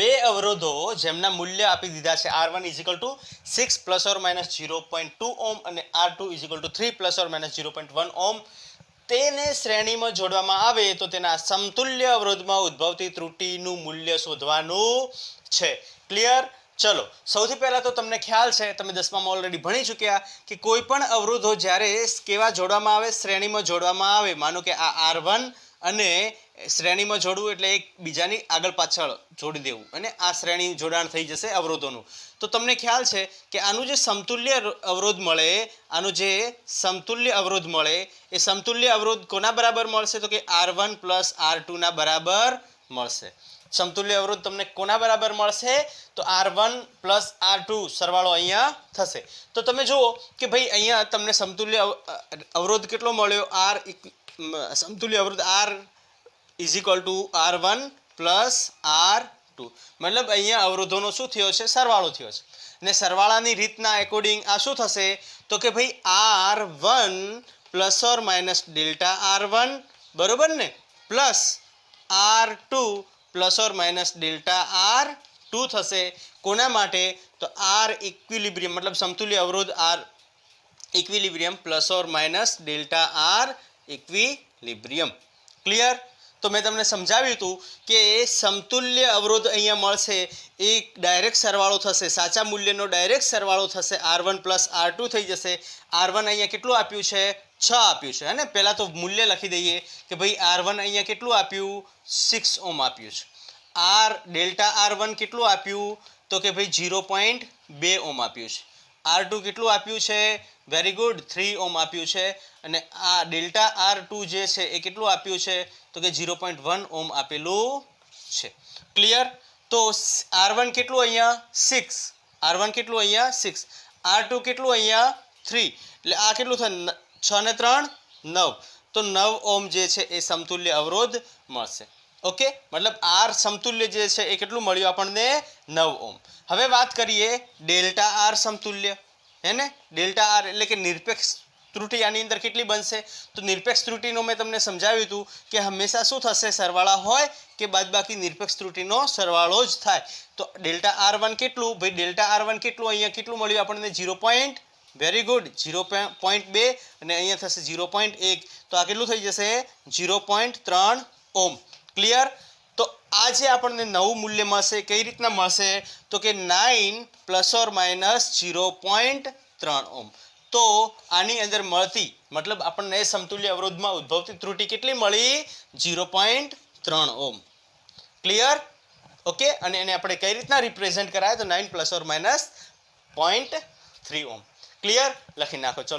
બે અવરોધો જેમના મૂલ્ય આપી દીધા છે R one is equal to six plus or minus zero point two ohm અને R two is equal to three plus or minus zero point one ohm તેને શ્રેણીમાં જોડવામાં આવે તો તેના સમતુલ્ય અવરોધમાં ઉદ્ભવતી ત્રુટિનું મૂલ્ય શોધવાનું છે ક્લિયર ચલો સૌથી પહેલાં તો તમને ખ્યાલ છે તમે દસમામાં ઓલરેડી ભણી ચૂક્યા કે કોઈ પણ અવરોધો જ્યારે કેવા જોડવામાં આવે શ્રેણીમાં જોડવામાં આવે માનો કે આ આર વન અને શ્રેણીમાં જોડવું એટલે એકબીજાની આગળ પાછળ જોડી દેવું અને આ શ્રેણી જોડાણ થઈ જશે અવરોધોનું તો તમને ખ્યાલ છે કે આનું જે સમતુલ્ય અવરોધ મળે આનું જે સમતુલ્ય અવરોધ મળે એ સમતુલ્ય અવરોધ કોના બરાબર મળશે તો કે આર વન પ્લસ આર ટુના બરાબર મળશે સમતુલ્ય અવરોધ તમને કોના બરાબર મળશે તો R one plus R two સરવાળો અહીંયા થશે તો તમે જુઓ કે ભાઈ અહીંયા તમને સમતુલ્ય અવરોધ કેટલો મળ્યો આર સમતુલ્ય અવરોધ R is equal to R one plus R two મતલબ અહીંયા અવરોધોનો શું થયો છે સરવાળો થયો છે ને સરવાળાની રીતના એકોર્ડિંગ આ શું થશે તો કે ભાઈ R one plus or minus delta R one બરાબર ને plus R two plus or minus delta R two થશે કોના માટે તો આર ઇક્વિલિબ્રિયમ મતલબ સમતુલ્ય અવરોધ R equilibrium plus or minus delta R equilibrium clear તો મેં તમને સમજાવ્યું હતું કે એ સમતુલ્ય અવરોધ અહીંયા મળશે એ ડાયરેક્ટ સરવાળો થશે સાચા મૂલ્યનો ડાયરેક્ટ સરવાળો થશે R one plus R two થઈ જશે આર વન અહીંયા કેટલું આપ્યું છે છ આપ્યું છે અને પહેલાં તો મૂલ્ય લખી દઈએ કે ભાઈ આર વન અહીંયા કેટલું આપ્યું સિક્સ ઓમ આપ્યું છે આર ડેલ્ટા આર વન કેટલું આપ્યું તો કે ભાઈ ઝીરો પોઈન્ટ બે ઓમ આપ્યું છે આર ટુ કેટલું આપ્યું છે વેરી ગુડ થ્રી ઓમ આપ્યું છે અને આ ડેલ્ટા આર ટુ જે છે એ કેટલું આપ્યું છે તો કે ઝીરો પોઈન્ટ વન ઓમ આપેલું છે ક્લિયર તો આર વન કેટલું અહીંયા સિક્સ આર વન કેટલું અહીંયા સિક્સ આર ટુ કેટલું અહીંયા થ્રી એટલે આ કેટલું થાય છ ને ત્રણ નવ તો નવ ઓમ જે છે એ સમતુલ્ય અવરોધ મળશે ઓકે મતલબ આર સમતુલ્ય જે છે એ કેટલું મળ્યું આપણને નવ ઓમ હવે વાત કરીએ ડેલ્ટા આર સમતુલ્ય હે ને ડેલ્ટા આર એટલે કે નિરપેક્ષ ત્રુટિ આની અંદર કેટલી બનશે તો નિરપેક્ષ ત્રુટિનું મેં તમને સમજાવ્યું હતું કે હંમેશા શું થશે સરવાળા હોય કે બાદબાકી નિરપેક્ષ ત્રુટિનો સરવાળો જ થાય તો ડેલ્ટા આર વન કેટલું ભાઈ ડેલ્ટા આર વન કેટલું અહીંયા કેટલું મળ્યું આપણને zero point very good zero point બે અને અહીંયા થશે ઝીરો પોઈન્ટ એક તો આ કેટલું થઈ જશે ઝીરો પોઈન્ટ ત્રણ ઓમ ક્લિયર તો આજે આપણને નવું મૂલ્ય મળશે કઈ રીતના મળશે તો કે nine plus or minus zero point ત્રણ ઓમ તો આની અંદર મળતી મતલબ આપણને સમતુલ્ય અવરોધમાં ઉદ્ભવતી ત્રુટિ કેટલી મળી જીરો પોઈન્ટ ત્રણ ઓમ ક્લિયર ઓકે અને એને આપણે કઈ રીતના રિપ્રેઝેન્ટ કરાય તો nine plus or minus point three ohm clear લખી નાખો ચલો